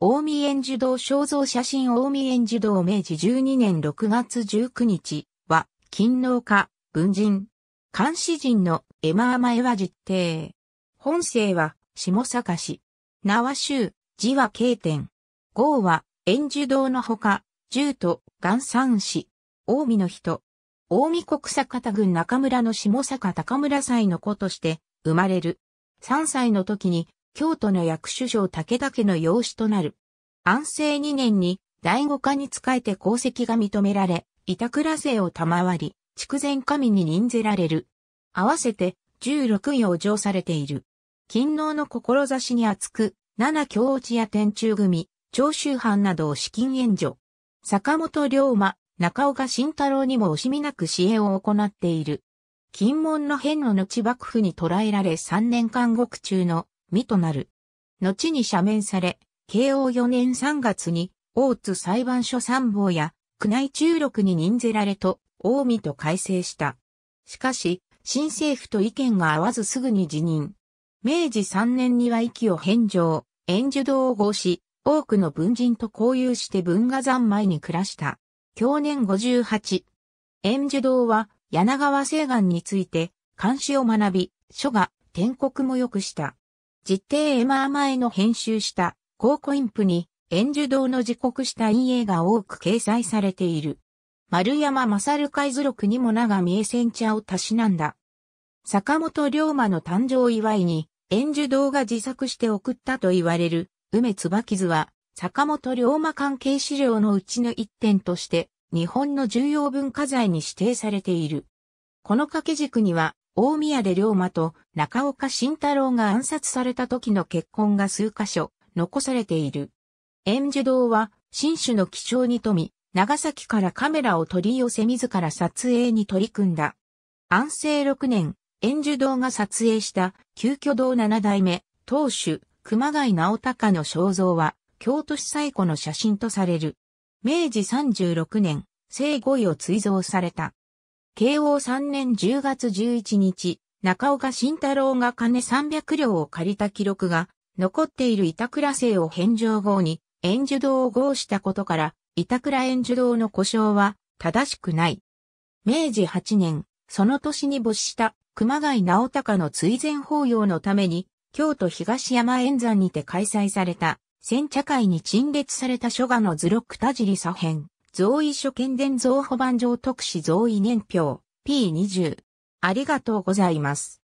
大見園児堂肖像写真大見園児堂明治12年6月19日は、勤労家、文人、監視人のエマーマエは実定。本姓は、下坂市。名は州、字は経典。号は、園児堂のほか、住と、岩山市。大見の人。大見国坂田郡中村の下坂高村祭の子として、生まれる。3歳の時に京都の役首相武田家の養子となる。安政2年に第五課に仕えて功績が認められ、板倉勢を賜り、筑前神に任ぜられる。合わせて十六位を上されている。勤能の志に厚く、七京落や天中組、長州藩などを資金援助。坂本龍馬、中岡慎太郎にも惜しみなく支援を行っている。金門の変の後幕府に捕らえられ三年間獄中の身となる。後に赦免され、慶応4年3月に、大津裁判所参謀や、宮内中六に任ぜられと、大見と改正した。しかし、新政府と意見が合わずすぐに辞任。明治3年には息を返上、円寿堂を合し、多くの文人と交友して文化三昧に暮らした。去年58。円寿堂は柳川西岸について、漢詩を学び、書が、天国も良くした。実定エマー前の編集した高コインプに円樹堂の自国した陰影が多く掲載されている。丸山勝海図録にも長見え煎茶をたしなんだ。坂本龍馬の誕生祝いに、円樹堂が自作して送ったと言われる、梅椿図は、坂本龍馬関係資料のうちの一点として、日本の重要文化財に指定されている。この掛け軸には、大宮で龍馬と中岡慎太郎が暗殺された時の結婚が数箇所残されている。円樹堂は、新種の貴重に富み、長崎からカメラを取り寄せ自ら撮影に取り組んだ。安政6年、円樹堂が撮影した、旧居堂七代目、当主、熊谷直隆の肖像は、京都市最古の写真とされる。明治36年、正五位を追贈された。慶応3年10月11日、中岡慎太郎が金300両を借りた記録が、残っている板倉姓を返上後に、円樹堂を号したことから、板倉円樹堂の故障は正しくない。明治8年、その年に没した熊谷直隆の追善法要のために、京都東山円山にて開催された、煎茶会に陳列された書画の図録田尻左辺。増位所見伝増保番上特使贈位年表 P20。ありがとうございます。